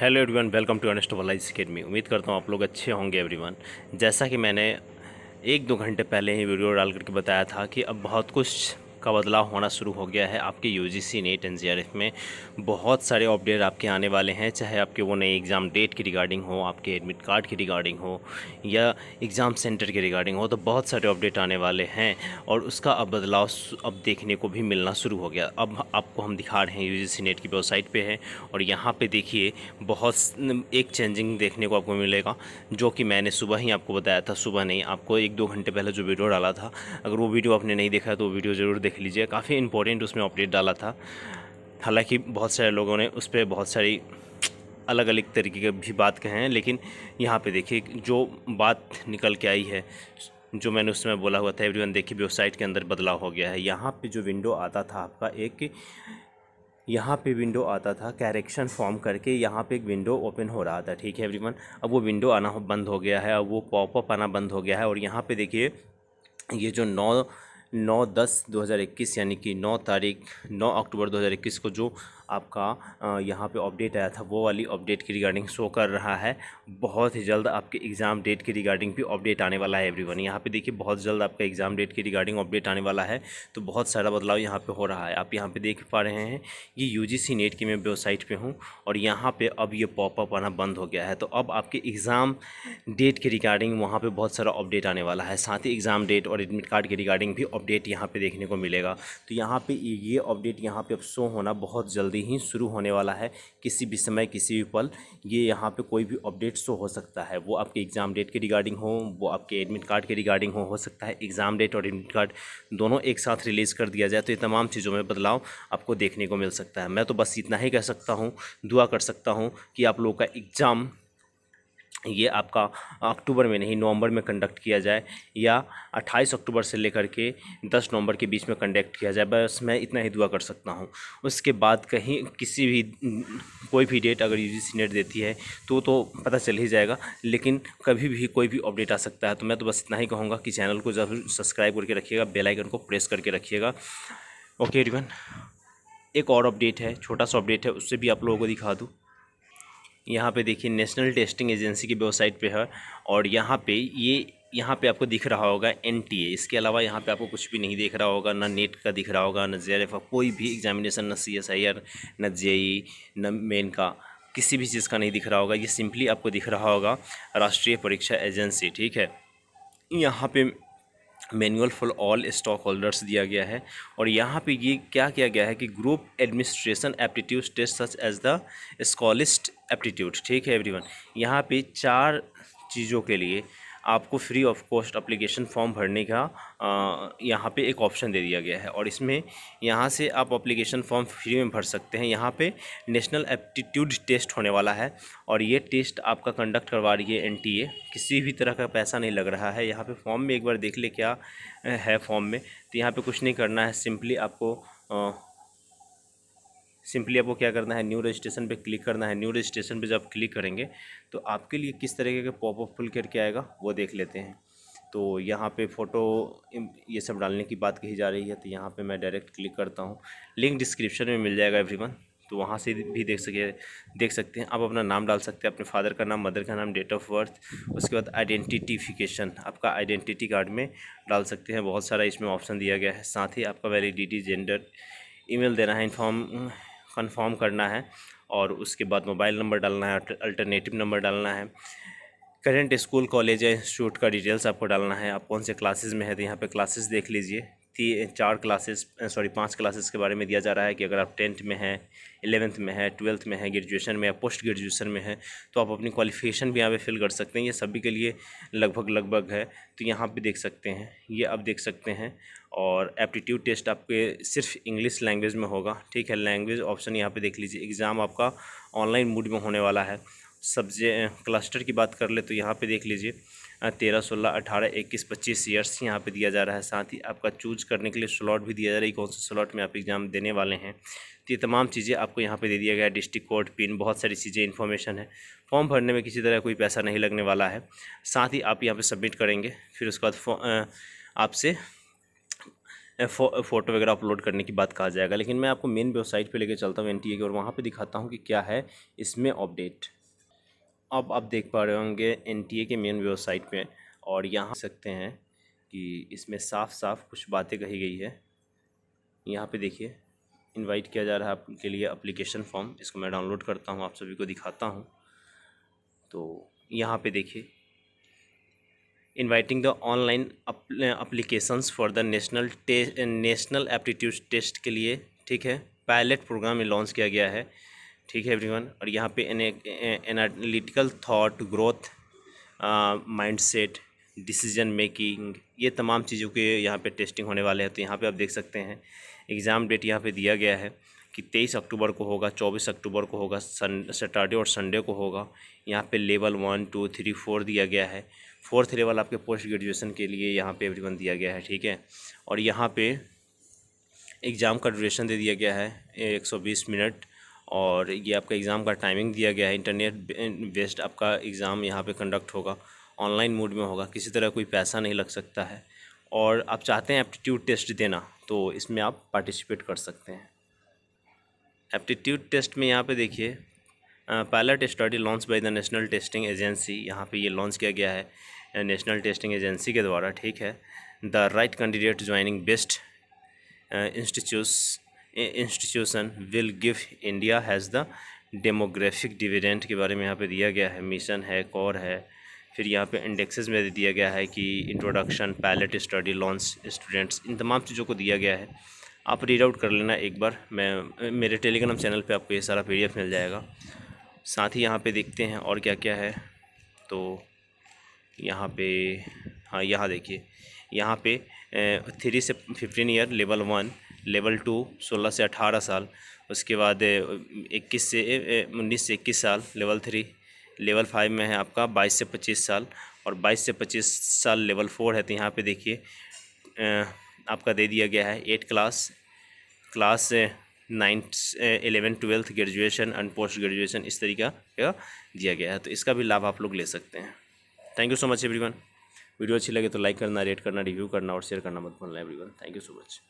hello everyone welcome to honest वलाइज academy उम्मीद करता हूँ आप लोग अच्छे होंगे एवरीवन जैसा कि मैंने एक दो घंटे पहले ही वीडियो डाल करके बताया था कि अब बहुत कुछ का बदलाव होना शुरू हो गया है आपके U G C NET N G में बहुत सारे अपडेट आपके आने वाले हैं चाहे आपके वो नए एग्ज़ाम डेट की रिगार्डिंग हो आपके एडमिट कार्ड की रिगार्डिंग हो या एग्ज़ाम सेंटर की रिगार्डिंग हो तो बहुत सारे अपडेट आने वाले हैं और उसका अब बदलाव अब देखने को भी मिलना शुरू हो गया अब आपको हम दिखा रहे हैं यू जी नेट की वेबसाइट पर है और यहाँ पर देखिए बहुत एक चेंजिंग देखने को आपको मिलेगा जो कि मैंने सुबह ही आपको बताया था सुबह नहीं आपको एक दो घंटे पहले जो वीडियो डाला था अगर वो वीडियो आपने नहीं देखा तो वो वीडियो ज़रूर देख देख लीजिए काफ़ी इंपॉर्टेंट उसमें अपडेट डाला था हालांकि बहुत सारे लोगों ने उस पर बहुत सारी अलग अलग तरीके के भी बात कहे हैं लेकिन यहाँ पे देखिए जो बात निकल के आई है जो मैंने उस समय बोला हुआ था एवरीवन देखिए वेबसाइट के अंदर बदलाव हो गया है यहाँ पे जो विंडो आता था आपका एक यहाँ पे विंडो आता था कैरेक्शन फॉर्म करके यहाँ पे एक विंडो ओपन हो रहा था ठीक है एवरीवन अब वो विंडो आना बंद हो गया है अब वो पॉपअप आना बंद हो गया है और यहाँ पे देखिए ये जो नौ 9 दस 2021 यानी कि 9 तारीख 9 अक्टूबर 2021 को जो आपका यहाँ पे अपडेट आया था वो वाली अपडेट की रिगार्डिंग शो कर रहा है बहुत ही जल्द आपके एग्ज़ाम डेट की रिगार्डिंग भी अपडेट आने वाला है एवरीवन यहाँ पर देखिए बहुत जल्द आपका एग्ज़ाम डेट की रिगार्डिंग अपडेट आने वाला है तो बहुत सारा बदलाव यहाँ पर हो रहा है आप यहाँ पर देख पा रहे हैं ये यू नेट की मैं वेबसाइट पर हूँ और यहाँ पर अब ये पॉपअप आना बंद हो गया है तो अब आपके एग्ज़ाम डेट के रिगार्डिंग वहाँ पर बहुत सारा अपडेट आने वाला है साथ ही एग्ज़ाम डेट और एडमिट कार्ड के रिगार्डिंग भी अपडेट यहाँ पर देखने को मिलेगा तो यहाँ पर ये अपडेट यहाँ पर अब शो होना बहुत जल्दी जल्दी ही शुरू होने वाला है किसी भी समय किसी भी पल ये यहाँ पे कोई भी अपडेट शो हो सकता है वो आपके एग्ज़ाम डेट के रिगार्डिंग हो वो आपके एडमिट कार्ड के रिगार्डिंग हो हो सकता है एग्ज़ाम डेट और एडमिट कार्ड दोनों एक साथ रिलीज़ कर दिया जाए तो ये तमाम चीज़ों में बदलाव आपको देखने को मिल सकता है मैं तो बस इतना ही कह सकता हूँ दुआ कर सकता हूँ कि आप लोगों का एग्ज़ाम ये आपका अक्टूबर में नहीं नवंबर में कंडक्ट किया जाए या 28 अक्टूबर से लेकर के 10 नवंबर के बीच में कंडक्ट किया जाए बस मैं इतना ही दुआ कर सकता हूँ उसके बाद कहीं किसी भी कोई भी डेट अगर यू नेट देती है तो तो पता चल ही जाएगा लेकिन कभी भी कोई भी अपडेट आ सकता है तो मैं तो बस इतना ही कहूँगा कि चैनल को जरूर सब्सक्राइब करके रखिएगा बेलाइकन को प्रेस करके रखिएगा ओके रिवन एक और अपडेट है छोटा सा अपडेट है उससे भी आप लोगों को दिखा दूँ यहाँ पे देखिए नेशनल टेस्टिंग एजेंसी की वेबसाइट पे है और यहाँ पे ये यहाँ पे आपको दिख रहा होगा एन इसके अलावा यहाँ पे आपको कुछ भी नहीं दिख रहा होगा ना नेट e का दिख रहा होगा ना जे कोई भी एग्जामिनेशन ना सी एस आई आर ना जे e e, ना मेन का किसी भी चीज़ का नहीं दिख रहा होगा ये सिंपली आपको दिख रहा होगा राष्ट्रीय परीक्षा एजेंसी ठीक है यहाँ पे manual for all stock holders दिया गया है और यहाँ पे ये क्या किया गया है कि group administration aptitude test such as the scholastic aptitude ठीक है एवरीवन यहाँ पे चार चीज़ों के लिए आपको free of cost application form भरने का यहाँ पे एक ऑप्शन दे दिया गया है और इसमें यहाँ से आप अप्लीकेशन फॉर्म फ्री में भर सकते हैं यहाँ पे नेशनल एप्टीट्यूड टेस्ट होने वाला है और ये टेस्ट आपका कंडक्ट करवा रही है एनटीए किसी भी तरह का पैसा नहीं लग रहा है यहाँ पे फॉर्म में एक बार देख ले क्या है फॉर्म में तो यहाँ पर कुछ नहीं करना है सिंपली आपको सिंपली आपको क्या करना है न्यू रजिस्ट्रेशन पे क्लिक करना है न्यू रजिस्ट्रेशन पे जब क्लिक करेंगे तो आपके लिए किस तरीके का पॉपअप खुल करके आएगा वो देख लेते हैं तो यहाँ पे फ़ोटो ये सब डालने की बात कही जा रही है तो यहाँ पे मैं डायरेक्ट क्लिक करता हूँ लिंक डिस्क्रिप्शन में मिल जाएगा एवरीवन तो वहाँ से भी देख सके देख सकते हैं आप अपना नाम डाल सकते हैं अपने फादर का नाम मदर का नाम डेट ऑफ बर्थ उसके बाद आइडेंटिटिफिकेशन आपका आइडेंटिटी कार्ड में डाल सकते हैं बहुत सारा इसमें ऑप्शन दिया गया है साथ ही आपका वैलिडिटी जेंडर ईमेल देना है इन्फॉर्म कंफर्म करना है और उसके बाद मोबाइल नंबर डालना है अल्टरनेटिव नंबर डालना है करेंट स्कूल कॉलेज या इंस्टीट्यूट का डिटेल्स आपको डालना है आप कौन से क्लासेस में है तो यहाँ पे क्लासेस देख लीजिए थी चार क्लासेस सॉरी पांच क्लासेस के बारे में दिया जा रहा है कि अगर आप टेंथ में हैं इलेवेंथ में है ट्वेल्थ में है ग्रेजुएशन में या पोस्ट ग्रेजुएशन में है तो आप अपनी क्वालिफिकेशन भी यहाँ पे फिल कर सकते हैं ये सभी के लिए लगभग लगभग है तो यहाँ पे देख सकते हैं ये आप देख सकते हैं और एप्टीट्यूड टेस्ट आपके सिर्फ इंग्लिश लैंग्वेज में होगा ठीक है लैंग्वेज ऑप्शन यहाँ पर देख लीजिए एग्ज़ाम आपका ऑनलाइन मूड में होने वाला है सब्जे क्लस्टर की बात कर ले तो यहाँ पर देख लीजिए तेरह सोलह अठारह इक्कीस पच्चीस ईयर्स यहाँ पे दिया जा रहा है साथ ही आपका चूज करने के लिए स्लॉट भी दिया जा रहा है कौन से स्लॉट में आप एग्ज़ाम देने वाले हैं तो ये तमाम चीज़ें आपको यहाँ पे दे दिया गया है डिस्ट्रिक्ट कोड पिन बहुत सारी चीज़ें इन्फॉर्मेशन है फॉर्म भरने में किसी तरह कोई पैसा नहीं लगने वाला है साथ ही आप यहाँ पर सबमिट करेंगे फिर उसके बाद आपसे फो, फोटो वगैरह अपलोड करने की बात कहा जाएगा लेकिन मैं आपको मेन वेबसाइट पे लेके चलता हूँ एन टी और वहाँ पे दिखाता हूँ कि क्या है इसमें अपडेट अब आप देख पा रहे होंगे एन के मेन वेबसाइट पे और यहाँ सकते हैं कि इसमें साफ साफ कुछ बातें कही गई है यहाँ पे देखिए इनवाइट किया जा रहा है आपके लिए अप्लीकेशन फॉर्म इसको मैं डाउनलोड करता हूँ आप सभी को दिखाता हूँ तो यहाँ पे देखिए inviting the online applications for the national national aptitude test के लिए ठीक है पायलट प्रोग्राम लॉन्च किया गया है ठीक है एवरीवन और यहाँ पे analytical thought growth mindset decision making ये तमाम चीज़ों के यहाँ पे टेस्टिंग होने वाले हैं तो यहाँ पे आप देख सकते हैं एग्ज़ाम डेट यहाँ पे दिया गया है कि तेईस अक्टूबर को होगा चौबीस अक्टूबर को होगा सन सैटरडे और संडे को होगा यहाँ पे level one two three four दिया गया है फोर्थ लेवल आपके पोस्ट ग्रेजुएशन के लिए यहाँ पे एवरीवन दिया गया है ठीक है और यहाँ पे एग्ज़ाम का ड्यूरेशन दे दिया गया है 120 मिनट और ये आपका एग्ज़ाम का टाइमिंग दिया गया है इंटरनेट बेस्ड आपका एग्ज़ाम यहाँ पे कंडक्ट होगा ऑनलाइन मोड में होगा किसी तरह कोई पैसा नहीं लग सकता है और आप चाहते हैं एप्टीट्यूड टेस्ट देना तो इसमें आप पार्टिसिपेट कर सकते हैं एप्टीट्यूड टेस्ट में यहाँ पे देखिए pilot study launch by the national testing agency यहाँ पे ये लॉन्च किया गया है नेशनल टेस्टिंग एजेंसी के द्वारा ठीक है the right candidate joining best institutes institution will give India has the demographic dividend के बारे में यहाँ पे दिया गया है मिशन है कॉर है फिर यहाँ पे इंडेक्सेस में दिया गया है कि introduction pilot study launch students इन तमाम चीज़ों को दिया गया है आप रीड आउट कर लेना एक बार मैं मेरे टेलीग्राम चैनल पे आपको ये सारा पी मिल जाएगा साथ ही यहाँ पे देखते हैं और क्या क्या है तो यहाँ पे हाँ यहाँ देखिए यहाँ पे थ्री से fifteen year level one level two 16 से 18 साल उसके बाद 21 से 19 से 21 साल लेवल थ्री लेवल फाइव में है आपका 22 से 25 साल और 22 से 25 साल लेवल फोर है तो यहाँ पे देखिए आपका दे दिया गया है eight class class ninth eleven twelfth graduation and post graduation इस तरीका का दिया गया है तो इसका भी लाभ आप लोग ले सकते हैं thank you so much everyone video अच्छी लगे तो लाइक करना रेट करना रिव्यू करना और शेयर करना मत भूलना everyone thank you so much